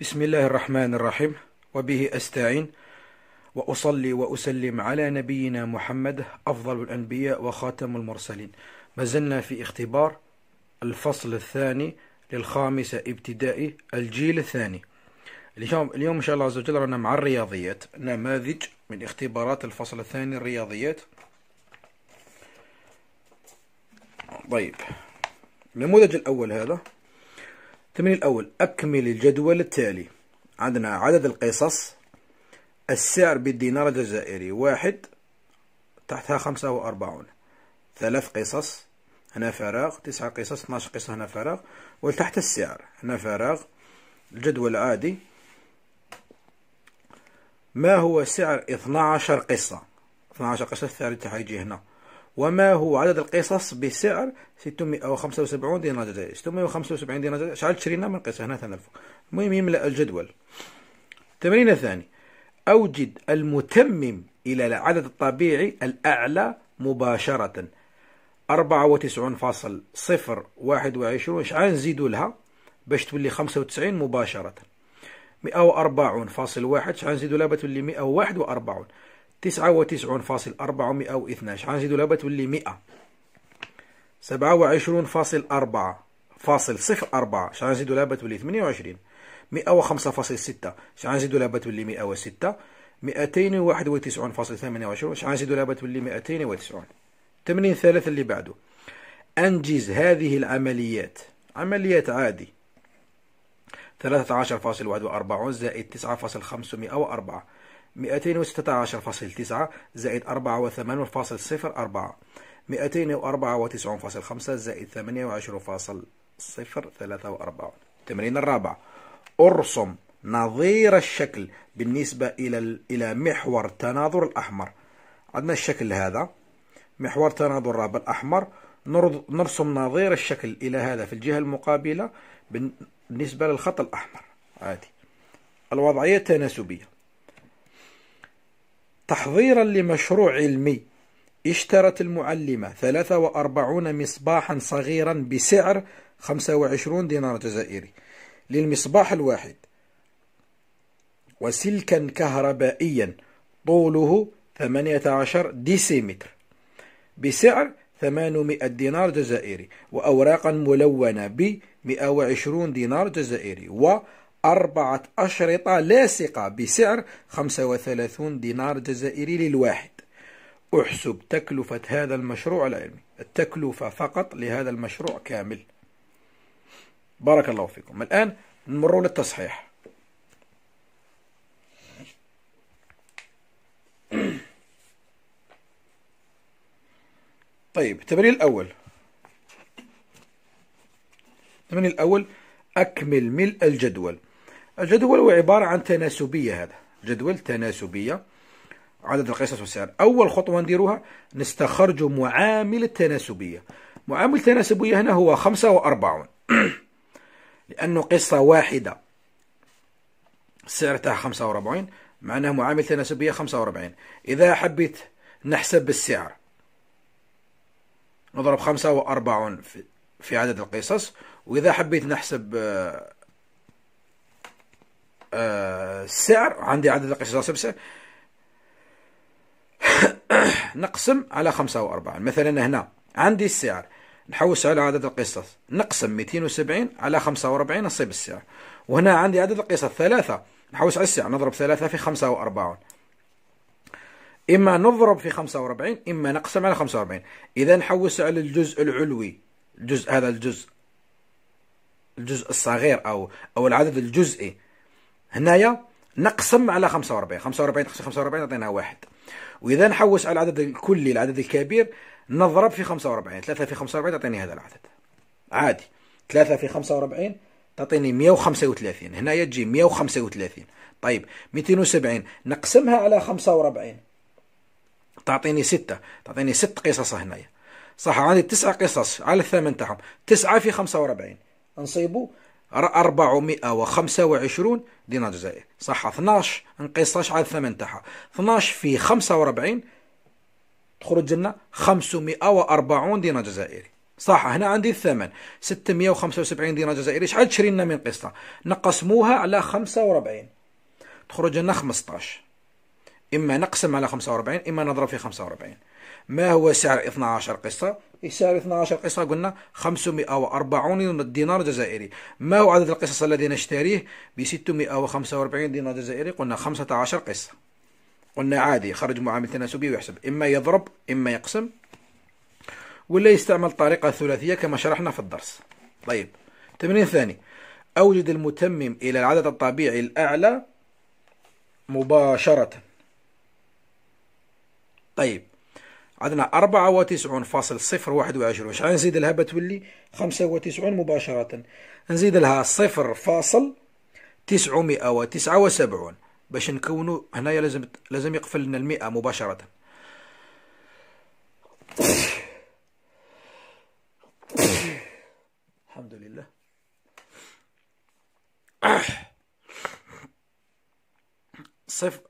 بسم الله الرحمن الرحيم وبه أستعين وأصلي وأسلم على نبينا محمد أفضل الأنبياء وخاتم المرسلين ما زلنا في اختبار الفصل الثاني للخامسة ابتدائي الجيل الثاني اليوم اليوم إن شاء الله عز وجل رانا مع الرياضيات نماذج من اختبارات الفصل الثاني الرياضيات طيب النموذج الأول هذا التمرين الأول أكمل الجدول التالي عندنا عدد القصص السعر بالدينار الجزائري واحد تحتها خمسة وأربعون ثلاث قصص هنا فراغ تسعة قصص 12 قصة هنا فراغ وتحت السعر هنا فراغ الجدول عادي ما هو سعر 12 قصة 12 قصة الثالثة هيجي هنا وما هو عدد القصص بسعر 675 دينار جزائري 675 دينار جزائري شحال تشرينا من قصة هنا 2000 المهم يملأ الجدول التمرين الثاني أوجد المتمم إلى العدد الطبيعي الأعلى مباشرة 94.021 شحال نزيدوا لها باش تولي 95 مباشرة 140.1 شحال نزيدوا لها باش تولي 141 تسعة وتسعون فاصل أربعة مئة واثناش غنزيدو لها بتولي مئة سبعة وعشرون فاصل أربعة فاصل صفر أربعة شحال نزيدو لها بتولي ثمانية وعشرين مئة وخمسة فاصل ستة شحال نزيدو لها بتولي مئة وستة مئتين وواحد وتسعون فاصل ثمانية وعشرون شحال نزيدو لها بتولي مئتين وتسعون تمرين ثالث اللي بعده أنجز هذه العمليات عمليات عادي ثلاثة عشر فاصل واحد وأربعون زائد تسعة فاصل خمسمائة وأربعة 216.9 زائد 84.04 294.5 زائد 28.034 التمرين الرابع ارسم نظير الشكل بالنسبة إلى إلى محور التناظر الأحمر عندنا الشكل هذا محور تناظر الرابع الأحمر نرسم نظير الشكل إلى هذا في الجهة المقابلة بالنسبة للخط الأحمر عادي الوضعية التناسبية تحضيرا لمشروع علمي اشترت المعلمة 43 مصباحا صغيرا بسعر 25 دينار جزائري للمصباح الواحد وسلكا كهربائيا طوله 18 ديسيمتر بسعر 800 دينار جزائري وأوراقا ملونة ب 120 دينار جزائري و أربعة أشرطة لاصقة بسعر 35 دينار جزائري للواحد احسب تكلفة هذا المشروع العلمي التكلفة فقط لهذا المشروع كامل بارك الله فيكم الآن نمر للتصحيح طيب التمرين الأول التمرين الأول أكمل ملء الجدول الجدول هو عبارة عن تناسبية هذا جدول تناسبية عدد القصص والسعر أول خطوة نديروها نستخرج معامل التناسبية معامل التناسبية هنا هو خمسة وأربعون لأنه قصة واحدة السعر تاعها خمسة وأربعين معناه معامل تناسبية خمسة وأربعين إذا حبيت نحسب السعر نضرب خمسة وأربعون في عدد القصص وإذا حبيت نحسب آه، السعر عندي عدد القشرة سبسة نقسم على خمسة وأربعين مثلا هنا عندي السعر نحوس على عدد القصص نقسم 270 على 45 نصيب السعر وهنا عندي عدد القصص ثلاثة نحوس على السعر نضرب ثلاثة في 45 إما نضرب في 45 إما نقسم على 45 إذا نحوس على الجزء العلوي الجزء هذا الجزء الجزء الصغير أو أو العدد الجزئي هنايا نقسم على 45 45 تقسم 45 نعطينا واحد واذا نحوس على العدد الكلي العدد الكبير نضرب في 45 3 في 45 تعطيني هذا العدد عادي 3 في 45 تعطيني 135 هنايا تجي 135 طيب 270 نقسمها على 45 تعطيني 6 تعطيني 6 قصص هنايا صح عندي 9 قصص على الثمن تاعهم 9 في 45 نصيبو 425 دينار جزائري صح 12 نقيسهاش على الثمن تاعها 12 في 45 تخرج لنا 540 دينار جزائري صح هنا عندي الثمن 675 دينار جزائري شحال تشري لنا من قسطه نقسموها على 45 تخرج لنا 15 اما نقسم على 45 اما نضرب في 45 ما هو سعر 12 قصة إيه، سعر 12 قصة قلنا 540 دينار جزائري ما هو عدد القصص الذي نشتريه ب 645 دينار جزائري قلنا 15 قصة قلنا عادي خرج معامل تناسبي ويحسب إما يضرب إما يقسم ولا يستعمل طريقة ثلاثية كما شرحنا في الدرس طيب تمرين ثاني أوجد المتمم إلى العدد الطبيعي الأعلى مباشرة طيب عندنا 94.021 شحال نزيد لها بتولي 95 مباشرة نزيد لها 0.979 باش نكونوا هنايا لازم لازم يقفل لنا المئة مباشرة الحمد لله صفر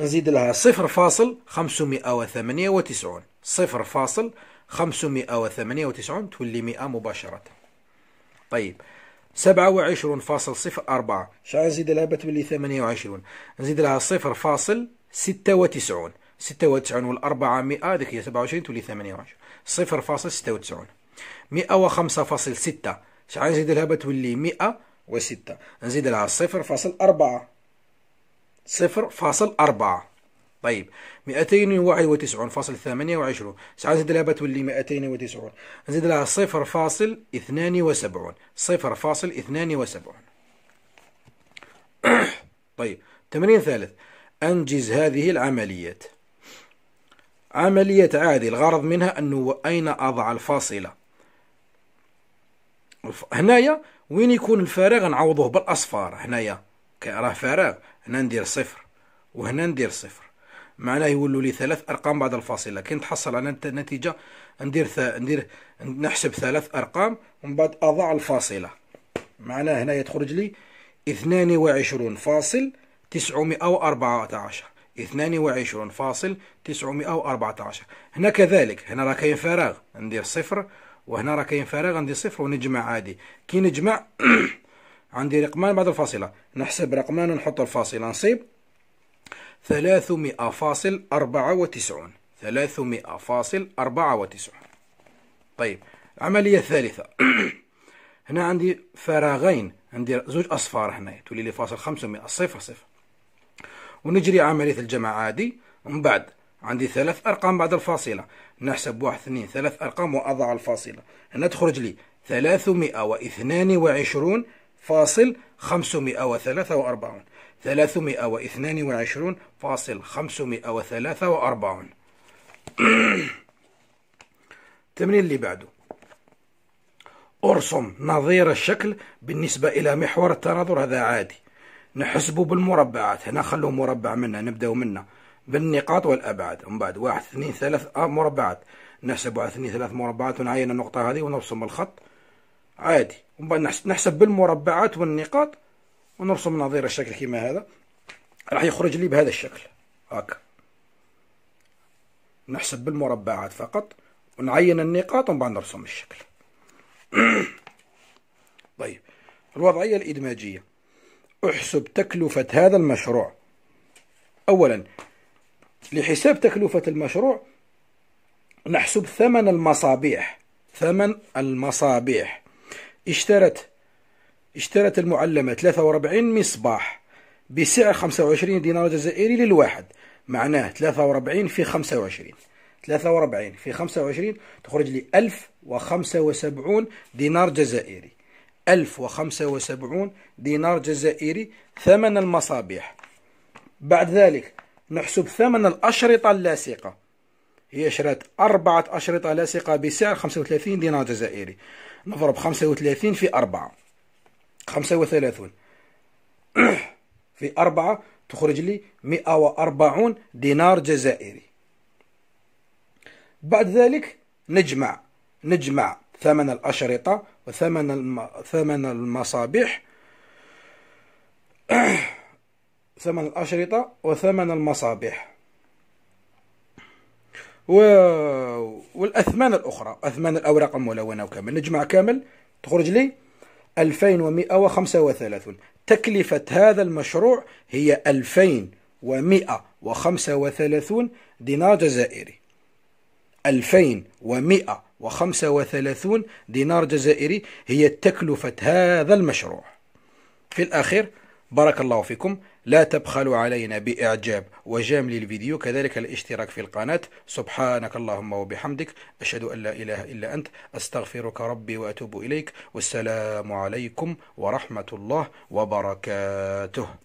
نزيد لها صفر فاصل خمسمائة وثمانية وتسعون صفر فاصل خمسمائة وثمانية وتسعون تولي مئة مباشرة طيب سبعة وعشرون فاصل صفر أربعة شحال نزيد لها بتولي ثمانية وعشرون نزيد لها صفر فاصل ستة وتسعون ستة وتسعون والأربعة مئة هذيك هي سبعة وعشرين تولي ثمانية وعشرون صفر فاصل ستة وتسعون مئة وخمسة فاصل ستة شحال نزيد لها بتولي مئة وستة نزيد لها صفر فاصل أربعة صفر فاصل أربعة طيب 291.28 ساعات زيد لها بتولي 290 نزيد لها 0.72 0.72 طيب تمرين ثالث أنجز هذه العمليات عملية عادي الغرض منها أنه أين أضع الفاصلة هنايا وين يكون الفراغ نعوضوه بالأصفار هنايا راه فراغ هنا ندير صفر وهنا ندير صفر معناه يولوا لي ثلاث ارقام بعد الفاصله كي نتحصل على النتيجه ندير ث... ندير نحسب ثلاث ارقام ومن بعد اضع الفاصله معناه هنا يخرج لي 22 فاصل 914 22 فاصل 914 هنا كذلك هنا راه كاين فراغ ندير صفر وهنا راه كاين فراغ ندير صفر ونجمع عادي كي نجمع عندي رقمان بعد الفاصلة نحسب رقمان ونحط الفاصلة نصيب ثلاثمائة فاصل أربعة وتسعون ثلاثمائة فاصل أربعة وتسعون طيب العملية الثالثة هنا عندي فراغين عندي زوج أصفار هنا تولي لي فاصل خمسمائة صفر صفر ونجري عملية الجمع عادي من بعد عندي ثلاث أرقام بعد الفاصلة نحسب واحد اثنين ثلاث أرقام وأضع الفاصلة هنا تخرج لي ثلاثمائة واثنان وعشرون فاصل 543 322 فاصل 543 التمرين اللي بعده ارسم نظير الشكل بالنسبة إلى محور التناظر هذا عادي نحسبه بالمربعات هنا خلوه مربع منا نبداو منا بالنقاط والأبعاد من بعد واحد اثنين ثلاث آه، مربعات نحسب واحد اثنين ثلاث مربعات ونعين النقطة هذه ونرسم الخط عادي ومن بعد نحسب بالمربعات والنقاط ونرسم نظير الشكل كما هذا راح يخرج لي بهذا الشكل هاكا نحسب بالمربعات فقط ونعين النقاط ومن بعد نرسم الشكل طيب الوضعية الإدماجية احسب تكلفة هذا المشروع أولا لحساب تكلفة المشروع نحسب ثمن المصابيح ثمن المصابيح اشترت اشترت المعلمة 43 مصباح بسعر 25 دينار جزائري للواحد معناه 43 في 25 43 في 25 تخرج لي 1075 دينار جزائري 1075 دينار جزائري ثمن المصابيح بعد ذلك نحسب ثمن الأشرطة اللاصقة هي شرات أربعة أشرطة لاصقة بسعر 35 دينار جزائري نضرب خمسة وثلاثين في أربعة خمسة وثلاثون في أربعة تخرج لي مئة وأربعون دينار جزائري بعد ذلك نجمع نجمع ثمن الأشرطة وثمن الم... ثمن المصابيح ثمن الأشرطة وثمن المصابيح و... والاثمان الاخرى اثمان الاوراق الملونه وكامل نجمع كامل تخرج لي 2135 تكلفة هذا المشروع هي 2135 دينار جزائري 2135 دينار جزائري هي تكلفة هذا المشروع في الأخير بارك الله فيكم لا تبخلوا علينا بإعجاب وجامل الفيديو كذلك الاشتراك في القناة سبحانك اللهم وبحمدك أشهد أن لا إله إلا أنت أستغفرك ربي وأتوب إليك والسلام عليكم ورحمة الله وبركاته